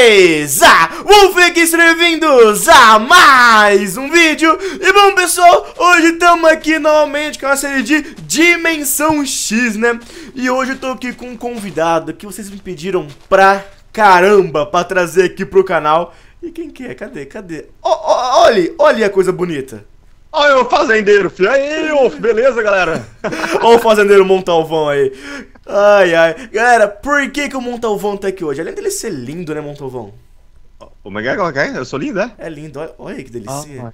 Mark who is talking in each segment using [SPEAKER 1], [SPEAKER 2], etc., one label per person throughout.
[SPEAKER 1] Beleza? Ah, Wolfix, bem-vindos a mais um vídeo E bom pessoal, hoje estamos aqui novamente com a série de Dimensão X, né? E hoje eu tô aqui com um convidado que vocês me pediram pra caramba pra trazer aqui pro canal E quem que é? Cadê? Cadê? Oh, olhe, olhe a coisa bonita Olha o fazendeiro, filho. Aí, Wolf, beleza, galera? Olha o fazendeiro Montalvão aí. Ai, ai. Galera, por que, que o Montalvão tá aqui hoje? Além dele ser lindo, né, Montalvão? O Mega é eu sou lindo, é? É lindo, olha, olha que delícia.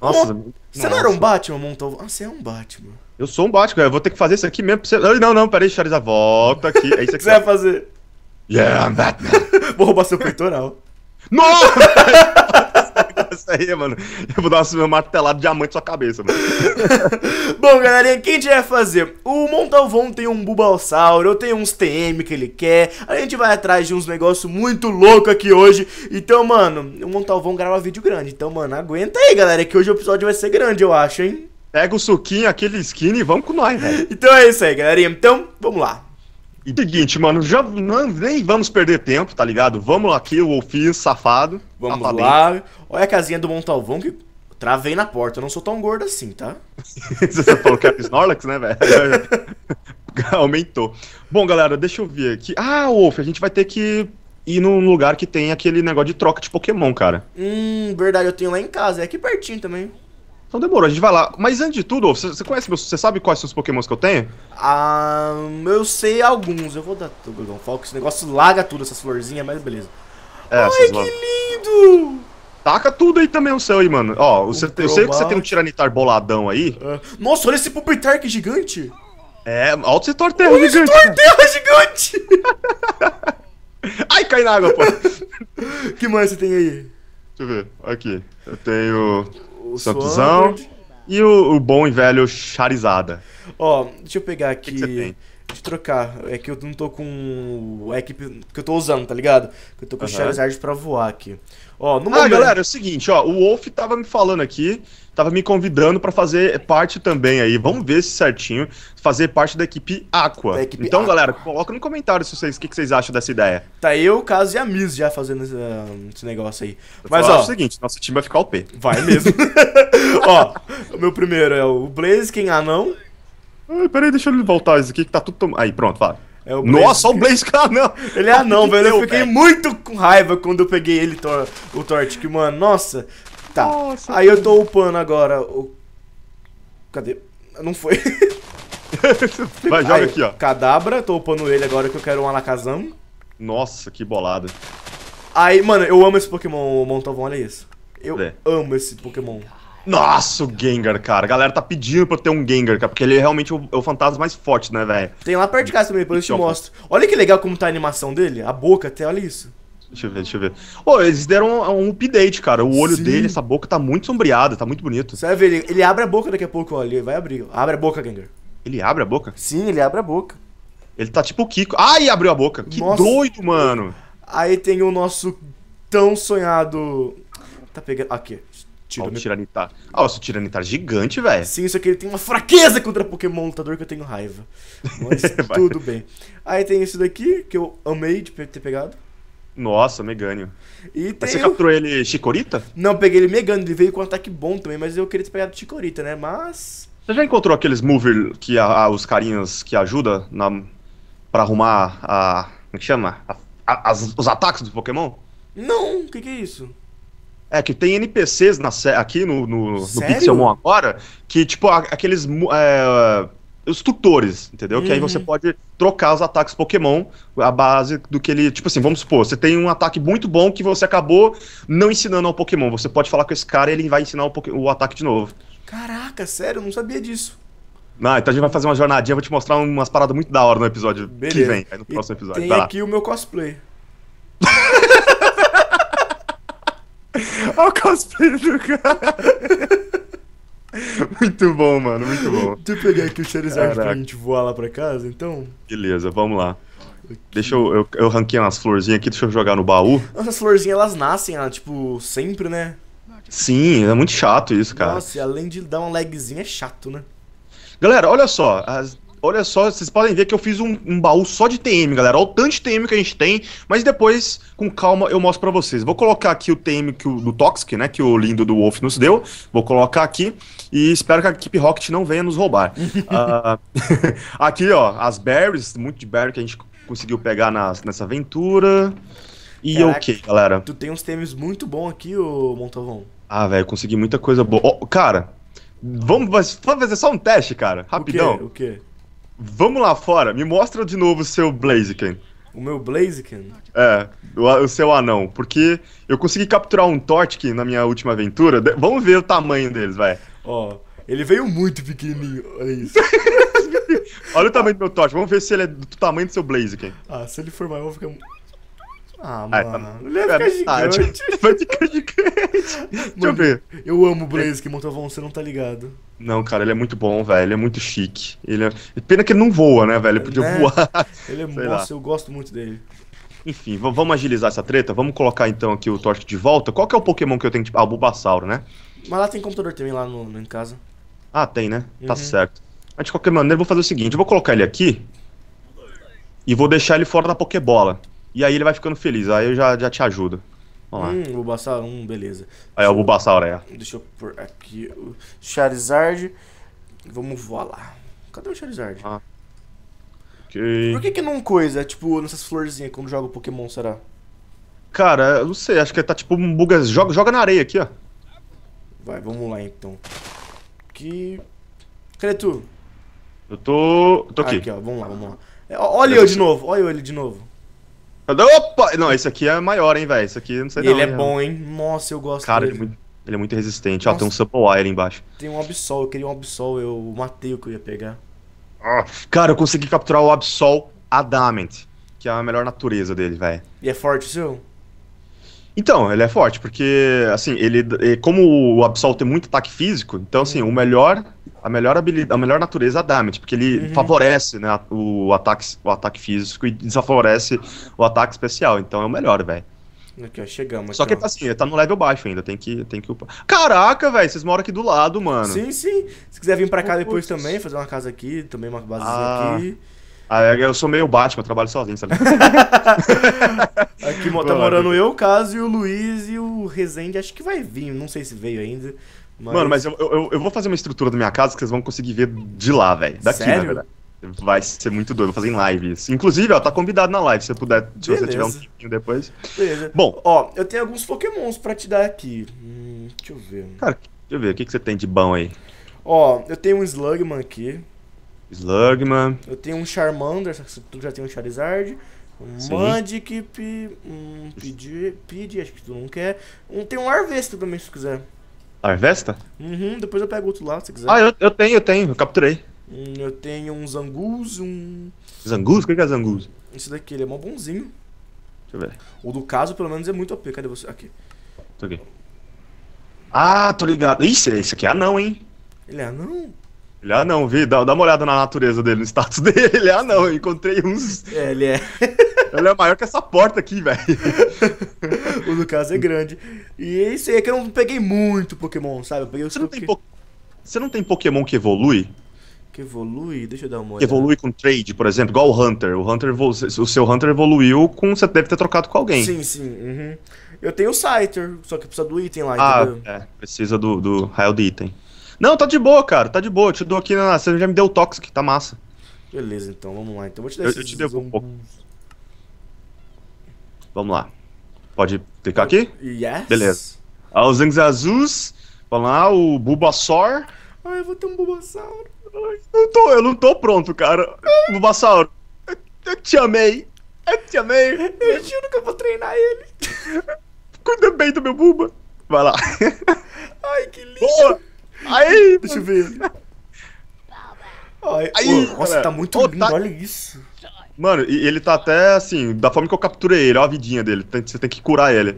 [SPEAKER 1] Ah, nossa, Mon... Você não era um Batman, Montalvão? Ah, você é um Batman. Eu sou um Batman, eu vou ter que fazer isso aqui mesmo pra você. Não, não, não peraí, Charizard, volta aqui. É isso aqui. você vai fazer? Yeah, I'm Batman. vou roubar seu peitoral. Não! isso aí, mano. Eu vou dar uma martelada de diamante na sua cabeça, mano. Bom, galerinha, quem vai fazer? O Montalvão tem um Bubalsauro, eu tenho uns TM que ele quer. A gente vai atrás de uns negócios muito louco aqui hoje. Então, mano, o Montalvão grava vídeo grande. Então, mano, aguenta aí, galera, que hoje o episódio vai ser grande, eu acho, hein? Pega o suquinho, aquele skin e vamos com nós, velho. Então é isso aí, galerinha. Então, vamos lá seguinte, mano, já não, nem vamos perder tempo, tá ligado? Vamos aqui, o Wolfinho, safado. Vamos safadinho. lá. Olha a casinha do Montalvão que travei na porta. Eu não sou tão gordo assim, tá? Você falou que era é Snorlax, né, velho? Aumentou. Bom, galera, deixa eu ver aqui. Ah, Wolf, a gente vai ter que ir num lugar que tem aquele negócio de troca de Pokémon, cara. Hum, verdade, eu tenho lá em casa. É aqui pertinho também. Então demorou, a gente vai lá. Mas antes de tudo, você, conhece Você sabe quais são os pokémons que eu tenho? Ah. Eu sei alguns. Eu vou dar Tobogão Falco. Esse negócio larga tudo, essas florzinhas, mas beleza. É, Ai, que lindo! Taca tudo aí também o seu aí, mano. Ó, você, eu sei que você tem um Tiranitar boladão aí. É. Nossa, olha esse que gigante! É, olha você Torterra olha gigante! Esse Torterra gigante! Ai, cai na água, pô! que mais você tem aí? Deixa eu ver. Aqui. Eu tenho o Santuzão. E o, o, bom e velho Charizada. Ó, deixa eu pegar aqui. Que que Deixa eu trocar. É que eu não tô com a equipe que eu tô usando, tá ligado? Eu tô com uhum. o Charizard pra voar aqui. Ó, no ah, momento... galera, é o seguinte, ó, o Wolf tava me falando aqui, tava me convidando para fazer parte também aí. Vamos ver se certinho, fazer parte da equipe Aqua. Da equipe então, Aqua. galera, coloca no comentário se vocês, o que, que, vocês acham dessa ideia. Tá eu, o Caso e a Miss já fazendo esse, ah, esse negócio aí. Mas ó, é o seguinte, nosso time vai ficar o P. Vai mesmo. ó, o meu primeiro é o Blaze, quem anão. Ai, peraí, deixa ele voltar isso aqui que tá tudo. Tom... Aí, pronto, vai. É o Blaze. Nossa, o Blaze não. Ele é anão, velho. Eu fiquei muito com raiva quando eu peguei ele, tor o Tortic, mano. Nossa. Tá. Nossa, Aí eu tô upando agora o. Cadê? Não foi. Vai, joga Aí, aqui, ó. Cadabra, tô upando ele agora que eu quero um Alakazam. Nossa, que bolada. Aí, mano, eu amo esse Pokémon, Montavon, olha isso. Eu é. amo esse Pokémon. Nossa, o Gengar, cara. A galera tá pedindo pra eu ter um Gengar, cara, porque ele é realmente o, é o fantasma mais forte, né, velho? Tem lá perto de casa também, depois eu te mostro. Olha que legal como tá a animação dele, a boca até, olha isso. Deixa eu ver, deixa eu ver. Ô, oh, eles deram um, um update, cara. O olho Sim. dele, essa boca tá muito sombreada, tá muito bonito. Você vai ver, ele, ele abre a boca daqui a pouco, olha, ele vai abrir. Abre a boca, Gengar. Ele abre a boca? Sim, ele abre a boca. Ele tá tipo o Kiko. Ai, abriu a boca. Que Nossa. doido, mano. Aí tem o nosso tão sonhado. Tá pegando. Aqui. Tiranitar. Ó, o Tiranitar. Nossa, o Tiranitar gigante, velho. Sim, isso aqui ele tem uma fraqueza contra Pokémon lutador que eu tenho raiva. Mas tudo bem. Aí tem isso daqui, que eu amei de ter pegado. Nossa, Megânio. E mas você o... capturou ele Chicorita? Não, peguei ele Megânio, ele veio com um ataque bom também, mas eu queria ter pegado Chicorita, né? Mas. Você já encontrou aqueles mover que a, a, os carinhas que ajudam na, pra arrumar a. Como é que chama? A, as, os ataques do Pokémon? Não, o que, que é isso? É, que tem NPCs na, aqui no, no, no Pixelmon agora, que, tipo, aqueles. É, os tutores, entendeu? Uhum. Que aí uhum. você pode trocar os ataques Pokémon a base do que ele. Tipo assim, vamos supor, você tem um ataque muito bom que você acabou não ensinando ao Pokémon. Você pode falar com esse cara e ele vai ensinar o, o ataque de novo. Caraca, sério, eu não sabia disso. Não, ah, então a gente vai fazer uma jornadinha, vou te mostrar umas paradas muito da hora no episódio Beleza. que vem, no próximo episódio. E tem aqui o meu cosplay. Olha o cosplay do cara. muito bom, mano, muito bom. Deixa eu pegar aqui o Charizard Caraca. pra gente voar lá pra casa, então. Beleza, vamos lá. Aqui. Deixa eu, eu, eu ranquear umas florzinhas aqui, deixa eu jogar no baú. Essas florzinhas, elas nascem, elas, ah, tipo, sempre, né? Sim, é muito chato isso, cara. Nossa, e além de dar um lagzinho, é chato, né? Galera, olha só, as Olha só, vocês podem ver que eu fiz um, um baú só de TM, galera. Olha o tanto de TM que a gente tem, mas depois, com calma, eu mostro para vocês. Vou colocar aqui o TM que o, do Toxic, né, que o lindo do Wolf nos deu. Vou colocar aqui e espero que a equipe Rocket não venha nos roubar. uh, aqui, ó, as berries, muito de berry que a gente conseguiu pegar nas, nessa aventura. E Caraca, ok, galera. Tu tem uns TMs muito bons aqui, ô Montavon. Ah, velho, consegui muita coisa boa. Oh, cara, vamos, vamos fazer só um teste, cara, rapidão. O quê? O quê? Vamos lá fora, me mostra de novo o seu Blaziken. O meu Blaziken? É, o, o, seu anão. Porque eu consegui capturar um Tortkin na minha última aventura. De vamos ver o tamanho deles, vai. Ó, ele veio muito pequenininho, olha é isso. olha o tamanho do meu Tortkin, vamos ver se ele é do tamanho do seu Blaziken. Ah, se ele for maior, fica ah, ah mano. Ele é ficar gigante. Vai ficar gigante. Deixa eu ver. Eu amo o Blaze, que Montavon, você não tá ligado. Não, cara, ele é muito bom, velho. Ele é muito chique. Ele é... Pena que ele não voa, né, velho? Ele podia né? voar. Ele é moço, eu gosto muito dele. Enfim, vamos agilizar essa treta? Vamos colocar então aqui o Torque de volta. Qual que é o Pokémon que eu tenho que. Tipo, ah, o Bulbasauro, né? Mas lá tem computador também lá no, no em casa. Ah, tem, né? Tá uhum. Tá certo. Mas de qualquer maneira, eu vou fazer o seguinte: eu vou colocar ele aqui. E vou deixar ele fora da Pokébola. E aí ele vai ficando feliz, aí eu já, já te ajudo. Vamos lá. Hum, Bulbasaur, hum, beleza. Aí é o Bulbasaur, é. Deixa eu pôr aqui o Charizard. Vamos voar lá. Cadê o Charizard? Ah. Okay. Por que que não coisa, tipo, nessas florzinhas quando joga o Pokémon, será? Cara, eu não sei, acho que tá tipo um bugas. Joga, joga na areia aqui, ó. Vai, vamos lá então. Que. Cadê tu? Eu tô. Eu tô aqui. Aqui, ó, vamos lá, vamos lá. É, olha eu de novo, olha ele de novo. Tá Opa! Não, esse aqui é maior, hein, velho. Esse aqui não sei e não, Ele é, bom, hein? Nossa, eu gosto Cara, dele. Ele é muito, ele é muito resistente. Nossa. Ó, tem um Wire embaixo. Tem um Absol, eu queria um Absol, eu matei o que eu ia pegar. Ah, cara, eu consegui capturar o Absol Adamant, que é a melhor natureza dele, velho. E é forte o seu? Então, ele é forte, porque, assim, ele. Como o Absol tem muito ataque físico, então, assim, hum. o melhor a melhor habilidade, a melhor natureza damage, porque ele uhum. favorece né, o, ataque, o ataque físico e desfavorece o ataque especial. Então é o melhor, velho. Aqui, ó, chegamos. Só que assim, ele tá no level baixo ainda, tem que, tem que upar. Caraca, velho, vocês moram aqui do lado, mano. Sim, sim. Se quiser vir pra cá depois Putz. também, fazer uma casa aqui, também uma base ah. aqui. Ah, é, eu sou meio Batman, eu trabalho sozinho, sabe? aqui tá morando eu, o Caso e o Luiz e o Rezende, acho que vai vir, não sei se veio ainda. Mas... Mano, mas eu, eu, eu, vou fazer uma estrutura da minha casa que vocês vão conseguir ver de lá, velho. Daqui, Sério? na verdade. Vai ser muito doido, vou fazer em live isso. Inclusive, ó, tá convidado na live, se você puder, se Beleza. você tiver um tempinho depois. Beleza. Bom, ó, eu tenho alguns pokémons pra te dar aqui. Hum, deixa eu ver. Cara, deixa eu ver, o que, que você tem de bom aí? Ó, eu tenho um Slugman aqui. Slugman. Eu tenho um Charmander, tu já tem um Charizard. Um Mandikip, um Pidge, acho que tu não quer. Um, tem um Arvesta também, se tu quiser. Arvesta? Uhum, depois eu pego outro lá, se quiser. Ah, eu, eu tenho, eu tenho, eu capturei. Hum, eu tenho um Zangus, um. Zanguz? O que é Zanguz? Esse daqui, ele é mó bonzinho. Deixa eu ver. O do caso, pelo menos, é muito OP. Cadê você? Aqui. Tô aqui. Ah, tô ligado. Isso, esse aqui é anão, hein? Ele é anão? Ele é anão, vi. Dá, dá uma olhada na natureza dele, no status dele. Ele é anão. Eu encontrei uns. É, ele é. Ela é maior que essa porta aqui, velho. o do caso é grande. E é isso aí, é que eu não peguei muito Pokémon, sabe? Eu peguei você, não tem po... você não tem Pokémon que evolui? Que evolui? Deixa eu dar uma olhada. Evolui com trade, por exemplo, igual o Hunter. O, Hunter o seu Hunter evoluiu com. Você deve ter trocado com alguém. Sim, sim. Uhum. Eu tenho o Scyther, só que precisa do item lá, ah, entendeu? É, precisa do, do raio de item. Não, tá de boa, cara, tá de boa. Eu te dou aqui na. Você já me deu o Toxic, tá massa. Beleza, então, vamos lá. Então vou te dar eu, esses eu te devo um pouco. Vamos lá. Pode clicar aqui? Yes. Beleza. Ah, os Zangs Azuis. Vamos lá, o Bulbasaur. Ai, eu vou ter um Bulbasaur. não tô, eu não tô pronto, cara. Bulbasaur, eu, te amei. Eu te amei. Eu juro que eu vou treinar ele. Cuida bem do meu Bulba. Vai lá. Ai, que lindo. Boa. Aí. Deixa eu ver. Ai, Aí, nossa, tá muito lindo, oh, tá... olha isso. Mano, e ele tá até assim, da forma que eu capturei ele, ó a vidinha dele. Tem, você tem que curar ele.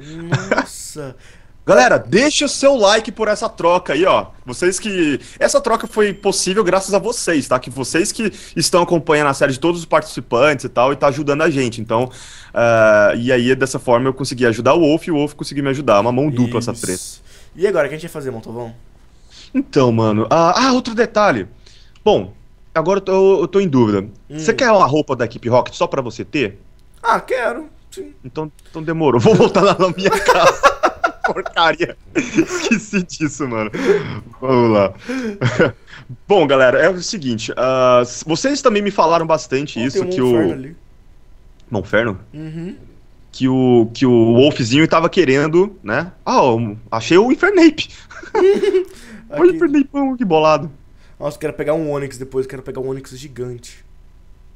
[SPEAKER 1] Nossa! Galera, deixa o seu like por essa troca aí, ó. Vocês que. Essa troca foi possível graças a vocês, tá? Que vocês que estão acompanhando a série de todos os participantes e tal, e tá ajudando a gente. Então, uh, e aí dessa forma eu consegui ajudar o Wolf e o Wolf conseguiu me ajudar. Uma mão Isso. dupla essa treta. E agora, o que a gente vai fazer, Montovão? Então, mano. ah, ah outro detalhe. Bom, Agora eu tô, eu tô em dúvida. Hum. Você quer uma roupa da equipe Rocket só pra você ter? Ah, quero. Sim. Então, então demorou. Vou voltar lá na minha casa. Porcaria. Esqueci disso, mano. Vamos lá. Bom, galera, é o seguinte. Uh, vocês também me falaram bastante oh, isso, um que o. Ali. inferno? Uhum. Que o, que o Wolfzinho tava querendo, né? Ah, achei o Infernape. Olha o Infernape, que bolado. Nossa, quero pegar um Onix depois, quero pegar um Onix gigante.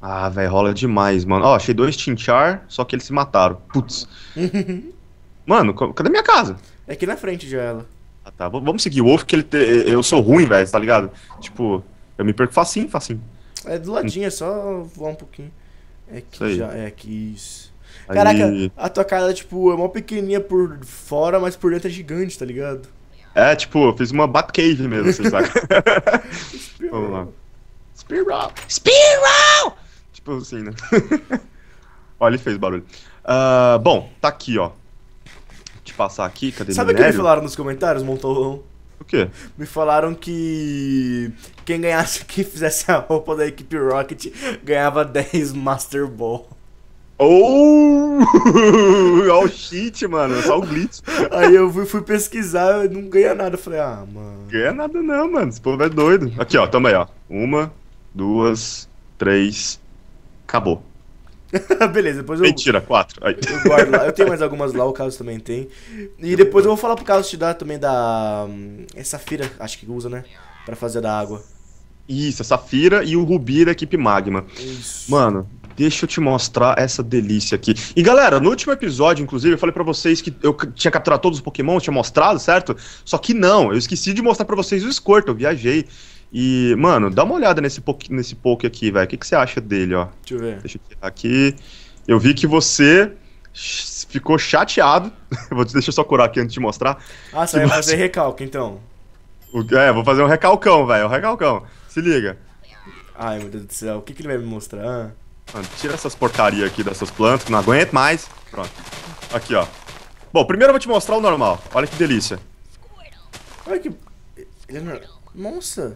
[SPEAKER 1] Ah, velho, rola demais, mano. Ó, achei dois Tinchar, só que eles se mataram. Putz. mano, cadê minha casa? É aqui na frente de ela. Ah, tá. V vamos seguir o Wolf, que ele te... eu sou ruim, velho, tá ligado? Tipo, eu me perco facinho, facinho. É do ladinho, é só voar um pouquinho. É que já, é que isso.
[SPEAKER 2] Caraca, Aí...
[SPEAKER 1] a tua casa, tipo, é mó pequenininha por fora, mas por dentro é gigante, tá ligado? É, tipo, fiz uma Batcave mesmo, vocês assim, sabem. Vamos lá. Spiral! Spiral! Tipo assim, né? Olha, ele fez barulho. Uh, bom, tá aqui, ó. Vou te passar aqui, cadê Sabe o que me falaram nos comentários, Montorrão? O quê? Me falaram que quem ganhasse, quem fizesse a roupa da equipe Rocket ganhava 10 Master Ball. Oh! Olha o mano. Só o glitch. Aí eu fui, fui pesquisar, não ganha nada. falei, ah, mano. Ganha nada não, mano. Esse povo é doido. Aqui, ó, toma aí, ó. Uma, duas, três. Acabou. Beleza, depois eu. Mentira, quatro. Aí. Eu guardo lá. Eu tenho mais algumas lá, o Carlos também tem. E depois eu vou falar pro Carlos te dar também da. É hum, safira, acho que usa, né? Pra fazer da água. Isso, a safira e o rubi da equipe magma. Isso. Mano, Deixa eu te mostrar essa delícia aqui. E galera, no último episódio, inclusive, eu falei para vocês que eu tinha capturado todos os Pokémon, tinha mostrado, certo? Só que não, eu esqueci de mostrar para vocês o Squirtle, eu viajei. E, mano, dá uma olhada nesse, po nesse Poké aqui, velho. O que, que você acha dele, ó? Deixa eu ver. Deixa eu tirar aqui. Eu vi que você ficou chateado. vou deixa eu só curar aqui antes de mostrar. Ah, você vai fazer recalque, então. O, é, vou fazer um recalcão, velho. Um recalcão. Se liga. Ai, meu Deus do céu. O que, que ele vai me mostrar? Mano, tira essas porcarias aqui dessas plantas, que não aguento mais. Pronto. Aqui, ó. Bom, primeiro eu vou te mostrar o normal. Olha que delícia. Olha que... Ele é no... Nossa.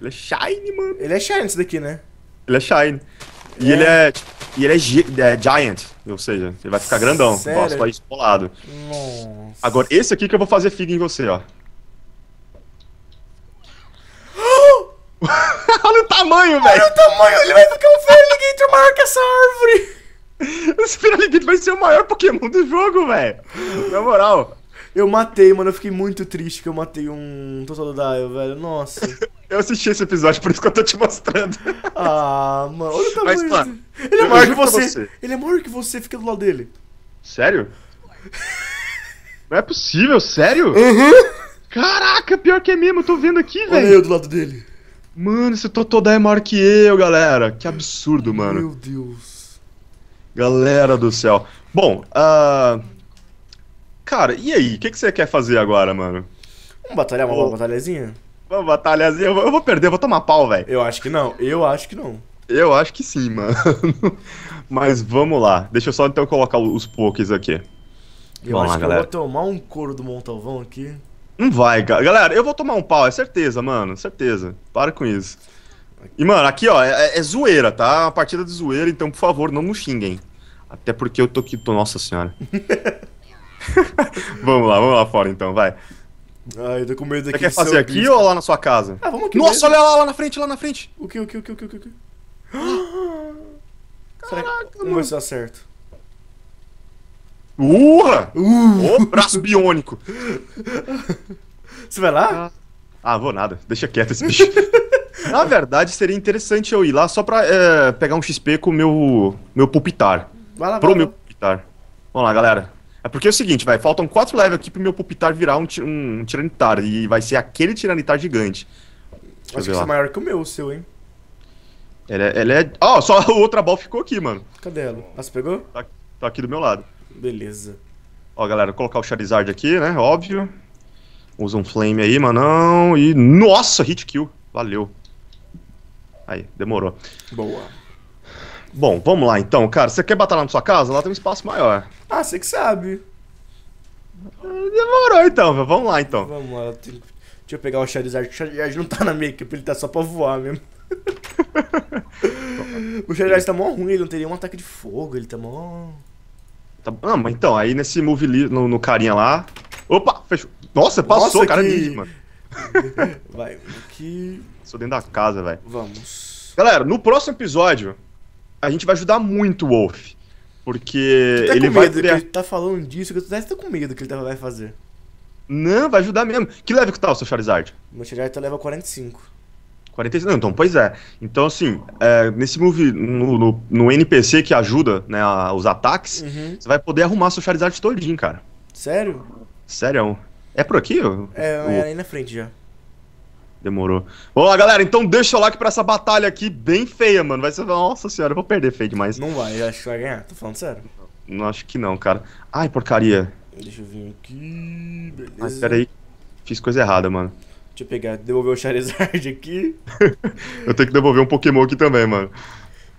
[SPEAKER 1] Ele é shine, mano. Ele é shine esse daqui, né? Ele é shine. E é. ele é... E ele é, gi é, giant, ou seja, ele vai ficar grandão. Sério? Nossa, vai espolado. Nossa. Agora, esse aqui que eu vou fazer figa em você, ó. Olha o tamanho, velho. Olha o tamanho, ele vai ficar um Spiralligator marca essa árvore! O Spiralligator vai ser o maior Pokémon do jogo, velho! Na moral. Eu matei, mano. Eu fiquei muito triste que eu matei um Totodile, velho. Nossa. eu assisti esse episódio, por isso que eu tô te mostrando. Ah, mano. Olha o tamanho. Mas, mano, desse... Ele é maior que você. você. Ele é maior que você, fica do lado dele. Sério? Não é possível, sério? Uhum. Caraca, pior que é mesmo, eu tô vendo aqui, velho. Olha eu do lado dele. Mano, esse Totodai é maior que eu, galera. Que absurdo, mano. Meu Deus. Galera do céu. Bom, uh... cara, e aí? O que, que você quer fazer agora, mano? Vamos batalhar uma oh. batalhazinha? Uma batalhazinha? Eu vou perder, eu vou tomar pau, velho. Eu acho que não, eu acho que não. Eu acho que sim, mano. Mas vamos lá. Deixa eu só então colocar os pokés aqui. Eu vamos acho lá, que galera. eu vou tomar um couro do Montalvão aqui. Não vai, galera. Eu vou tomar um pau, é certeza, mano. Certeza. Para com isso. E, mano, aqui, ó, é, é zoeira, tá? É uma partida de zoeira, então, por favor, não nos xinguem. Até porque eu tô aqui. Tô... Nossa senhora. vamos lá, vamos lá fora então, vai. Ai, ah, tô com medo daqui. Você quer fazer aqui ou lá na sua casa? Ah, vamos aqui. Nossa, mesmo. olha lá, lá na frente, lá na frente. O que, o que, o que, o que, o que? Caraca, Será que... Vamos ver se eu acerto. Urra! Uh! O braço biônico! Você vai lá? Ah, vou nada. Deixa quieto esse bicho. Na verdade, seria interessante eu ir lá só pra é, pegar um XP com o meu, meu pulpitar. Vai lá, pro vai meu lá. pulpitar. Vamos lá, galera. É porque é o seguinte, vai, faltam quatro levels aqui pro meu pulpitar virar um, um, tiranitar. E vai ser aquele tiranitar gigante. Deixa Acho que é maior que o meu, o seu, hein? Ele é. é ó, é... oh, só o outra ball ficou aqui, mano. Cadê ela? Ah, você pegou? Tá, tá aqui do meu lado. Beleza. Ó, galera, vou colocar o Charizard aqui, né? Óbvio. Usa um Flame aí, manão. E. Nossa, hit kill. Valeu. Aí, demorou. Boa. Bom, vamos lá então, cara. Você quer batalhar na sua casa? Lá tem um espaço maior. Ah, você que sabe. Demorou então, vamos lá então. Vamos lá. Deixa eu pegar o Charizard. O Charizard não tá na minha equipe, ele tá só pra voar mesmo. o Charizard tá mó ruim, ele não tem nenhum ataque de fogo, ele tá mó. Tá, ah, mas então, aí nesse move no, no carinha lá. Opa, fechou. Nossa, passou, Nossa, cara que... mano. Vai, o que. Sou dentro da casa, velho. Vamos. Galera, no próximo episódio, a gente vai ajudar muito o Wolf. Porque tá ele vai. Medo ele tá falando disso, que eu tô tá com medo que ele tá, vai fazer. Não, vai ajudar mesmo. Que leve que tá o seu Charizard? Meu Charizard tá leva 45. Não, então, pois é. Então, assim, é, nesse move, no, no, no, NPC que ajuda né, a, os ataques, uhum. você vai poder arrumar seu Charizard todinho, cara. Sério? Sério. É por aqui? É, o... é aí na frente já. Demorou. Vamos lá, galera. Então deixa o like pra essa batalha aqui bem feia, mano. Vai ser. Nossa senhora, eu vou perder feio demais. Não vai, eu acho que vai ganhar. Tô falando sério. Não, não acho que não, cara. Ai, porcaria. Deixa eu vir aqui. Beleza. Mas peraí. Fiz coisa errada, mano. Deixa eu pegar, devolver o Charizard aqui. eu tenho que devolver um Pokémon aqui também, mano.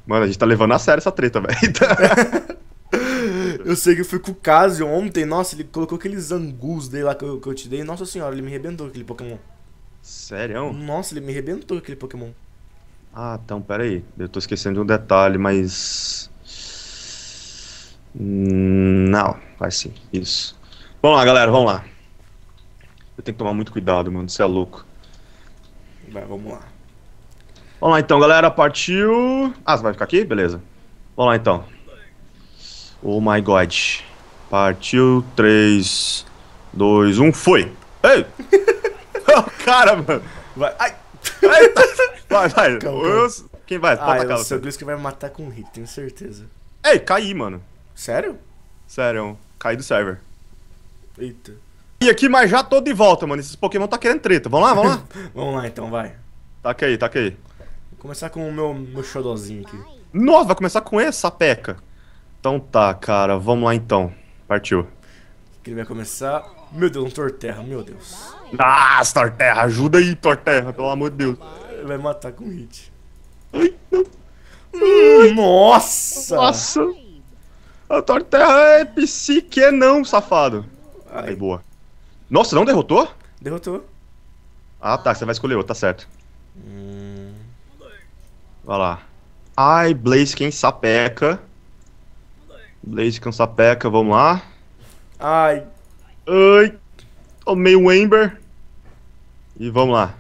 [SPEAKER 1] Mano, a gente tá levando a sério essa treta, velho. eu sei que eu fui com o Casio ontem, nossa, ele colocou aqueles angus dele lá que eu, que eu te dei. Nossa senhora, ele me arrebentou aquele Pokémon. Sério? Nossa, ele me arrebentou aquele Pokémon. Ah, então, pera aí. Eu tô esquecendo de um detalhe, mas. Hum, não, vai sim. Isso. Vamos lá, galera, vamos lá. Eu tenho que tomar muito cuidado, mano. Você é louco. Vai, vamos lá. Vamos lá então, galera. Partiu. Ah, você vai ficar aqui? Beleza. Vamos lá então. Oh my god. Partiu. 3, 2, 1, foi! Ei! oh, cara, mano! Vai! Ai! Eita. Tá. Vai, vai! Calma, calma. Quem vai? Ah, é Pode tacar, você. O que vai me matar com o hit, tenho certeza. Ei, caí, mano. Sério? Sério, caí do server. Eita aqui, mas já tô de volta, mano. Esses Pokémon tá querendo treta. Vamos lá, vamos lá? vamos lá então, vai. Taca aí, taca aí. Vou começar com o meu, meu xodózinho aqui. Nossa, vai começar com essa peca. Então tá, cara, vamos lá então. Partiu. Ele vai começar. Meu Deus, um Torterra, meu Deus.
[SPEAKER 2] Nossa,
[SPEAKER 1] Torterra, ajuda aí, Torterra, pelo amor de Deus. Ele vai matar com hit. Ai, não. Hum, nossa! Nossa! A Torterra é psique, não, safado. Ai. Aí, boa. Nossa, não derrotou? Derrotou. Ah, tá. Você vai escolher outro, tá certo. Hum... Vai lá. Ai, Blaze quem sapeca. Blaze quem sapeca, vamos lá. Ai. Ai. Tomei o um Ember. E vamos lá.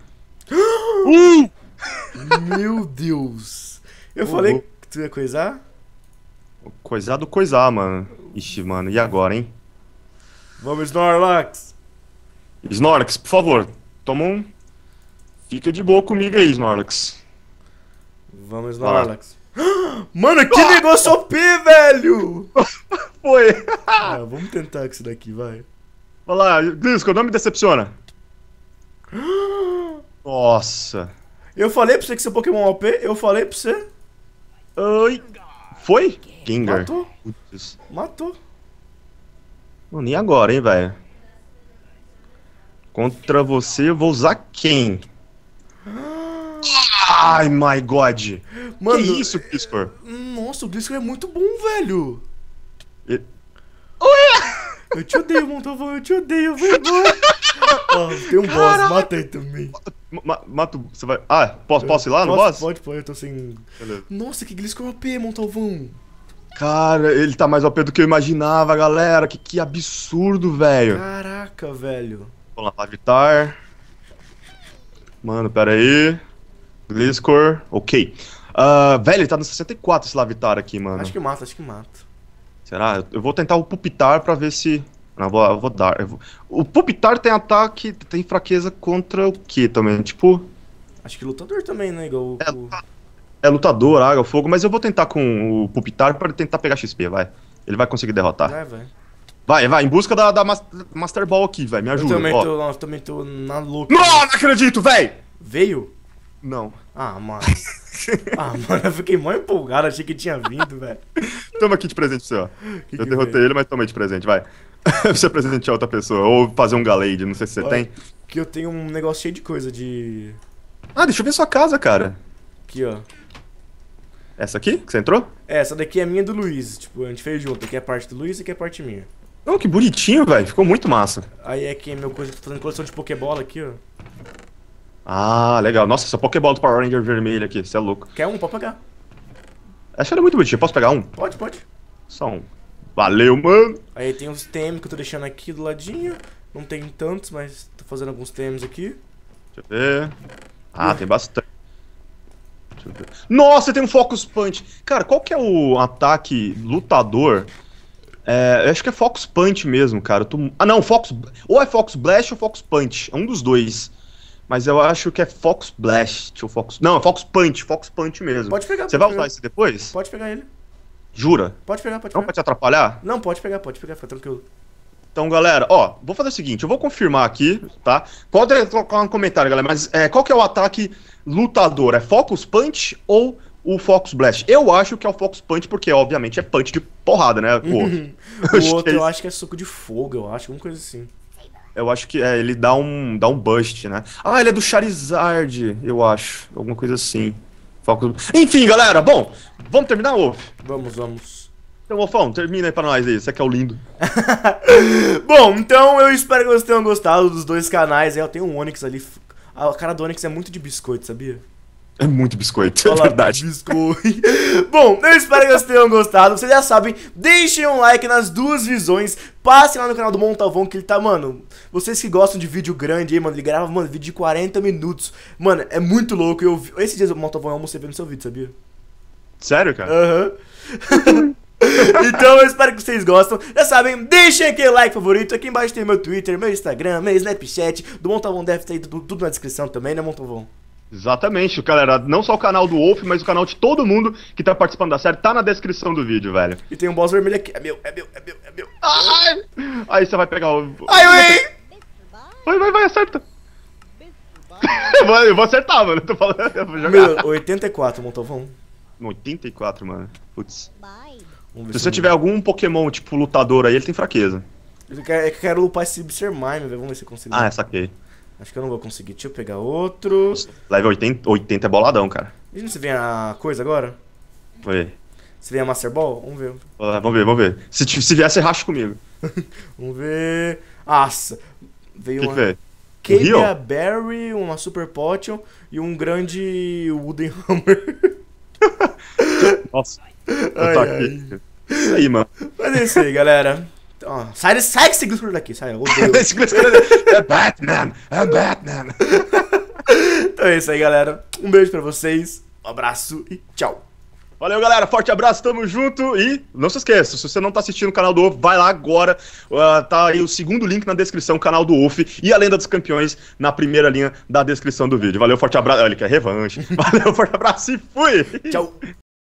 [SPEAKER 1] Um. Uh! Meu Deus. Eu uhum. falei uh. que tu ia coisar? Coisar do coisar, mano. Ixi, mano. E agora, hein? Vamos, Snorlax. Snorlax, por favor, toma um. Fica de boa comigo aí, Snorlax. Vamos, Snorlax. Mano, que negócio OP, velho! Foi. ah, vamos tentar com isso daqui, vai. Olha lá, Glisco, não me decepciona. Nossa. Eu falei pra você que seu Pokémon é OP, eu falei pra você. Oi. Foi? Gengar. Matou. Putz. Matou. Mano, e agora, hein, velho? Contra você eu vou usar quem? Ai, my god. Mano, que isso, Gliscor? Nossa, o Gliscor é muito bom, velho. E... Eu te odeio, Montalvão, eu te odeio, vai embora. oh, tem um Caraca. boss, mata aí também. Ma mata você vai... Ah, posso, posso ir lá no boss? Pode, pode, eu tô sem... Valeu. Nossa, que Gliscor é OP, Montalvão. Cara, ele tá mais OP do que eu imaginava, galera. Que, que absurdo, velho. Caraca, velho. Vamos lá, Lavitar. Mano, pera aí. Gliscor. Ok. Uh, velho, ele tá no 64 esse Lavitar aqui, mano. Acho que mata, acho que mata. Será? Eu vou tentar o Pupitar pra ver se. Não, eu vou, eu vou dar. Eu vou... O Pupitar tem ataque, tem fraqueza contra o que também? Tipo. Acho que lutador também, né? Igual o... é, lutador, é lutador, água, fogo, mas eu vou tentar com o Pupitar pra tentar pegar XP, vai. Ele vai conseguir derrotar. É, vai. Vai, vai, em busca da, da Master Ball aqui, velho. Me ajuda. Eu também, ó. Tô, não, eu também tô na louca. Não, não acredito, velho! Veio? Não. Ah, mano. ah, mano, eu fiquei mó empolgado, achei que tinha vindo, velho. Toma aqui de presente seu, ó. Que eu que derrotei veio? ele, mas tomei de presente, vai. você presentear outra pessoa, ou fazer um galade, não sei se você Olha, tem. Que eu tenho um negócio cheio de coisa de. Ah, deixa eu ver sua casa, cara. Aqui, ó. Essa aqui que você entrou? É, essa daqui é minha do Luiz. Tipo, a gente fez junto. Aqui é parte do Luiz e aqui é parte minha. Oh, que bonitinho, velho. Ficou muito massa. Aí é que meu coisa, tô fazendo coleção de Pokébola aqui, ó. Ah, legal. Nossa, essa Pokébola do Power Ranger vermelho aqui, você é louco. Quer um? Pode pegar. Essa era muito bonitinha, posso pegar um? Pode, pode. Só um. Valeu, mano. Aí tem uns TM que eu tô deixando aqui do ladinho. Não tem tantos, mas tô fazendo alguns TMs aqui. Deixa eu ver. Ah, tem bastante. Deixa eu ver. Nossa, tem um Focus Punch. Cara, qual que é o ataque lutador é, eu acho que é Fox Punch mesmo, cara. Tô... Ah, não, Fox. Ou é Fox Blast ou Fox Punch. É um dos dois. Mas eu acho que é Fox Blast ou Fox. Não, é Fox Punch, Fox Punch mesmo. Pode pegar. Você vai usar esse depois? Pode pegar ele. Jura? Pode pegar, pode não pegar. Não pra te atrapalhar? Não, pode pegar, pode pegar, fica tranquilo. Então, galera, ó, vou fazer o seguinte, eu vou confirmar aqui, tá? Pode colocar um comentário, galera, mas é, qual que é o ataque lutador? É Focus Punch ou o Fox Blast. Eu acho que é o Fox Punch, porque obviamente é punch de porrada, né? Uhum. O outro, o outro eu é acho que é suco de fogo, eu acho, alguma coisa assim. Eu acho que é, ele dá um, dá um bust, né? Ah, ele é do Charizard, eu acho. Alguma coisa assim. Fox. Enfim, galera, bom, vamos terminar, Wolf? Vamos, vamos. Então, Wolfão, termina aí pra nós aí, você que é o lindo. bom, então eu espero que vocês tenham gostado dos dois canais. Eu tenho um Onix ali. A cara do Onix é muito de biscoito, sabia? É muito biscoito, Olá, é verdade. Biscoito. Bom, eu espero que vocês tenham gostado. Vocês já sabem, deixem um like nas duas visões. Passem lá no canal do Montalvão que ele tá, mano. Vocês que gostam de vídeo grande aí, mano, ele grava, mano, vídeo de 40 minutos. Mano, é muito louco. Eu, esses dias o Montavon almocei vendo seu vídeo, sabia? Sério, cara? Aham. Uhum. então eu espero que vocês gostam. Já sabem, deixem aquele like favorito. Aqui embaixo tem meu Twitter, meu Instagram, meu Snapchat. Do Montavon deve estar tudo, tudo na descrição também, né, Montavon? Exatamente, o galera. Não só o canal do Wolf, mas o canal de todo mundo que tá participando da série tá na descrição do vídeo, velho. E tem um boss vermelho aqui. É meu, é meu, é meu, é meu. Ai! Aí você vai pegar o. Ai, ai! Vai, vai, vai, acerta! eu vou acertar, mano. Eu tô falando, eu vou jogar. Meu, 84, Montovão. 84, mano. Putz. Se você tiver algum Pokémon, tipo, lutador aí, ele tem fraqueza. Eu quero, eu quero lupar esse Mime, velho. Vamos ver se eu consigo. Ah, é, saquei. Acho que eu não vou conseguir. Deixa eu pegar outro. Level 80, 80 é boladão, cara. Imagina se vem a coisa agora. Foi. Se vem a Master Ball, vamos ver. Vamos ver, vamos ver. Se, se vier, você racha comigo. vamos ver. Nossa. Veio que uma... Que Barry, é? Berry, uma Super Potion e um grande Wooden Hammer. Nossa. Eu ai, tô ai. Isso aí, mano. Mas é isso aí, galera. Ó, sai, sai esse Glitch daqui, sai. Eu esse é Batman, é Batman. então é isso aí, galera. Um beijo pra vocês, um abraço e tchau. Valeu, galera. Forte abraço, tamo junto. E não se esqueça, se você não tá assistindo o canal do Wolf, vai lá agora. Uh, tá aí o segundo link na descrição, canal do Wolf e a Lenda dos Campeões na primeira linha da descrição do vídeo. Valeu, forte abraço. Olha, que quer revanche. Valeu, forte abraço e fui! Tchau!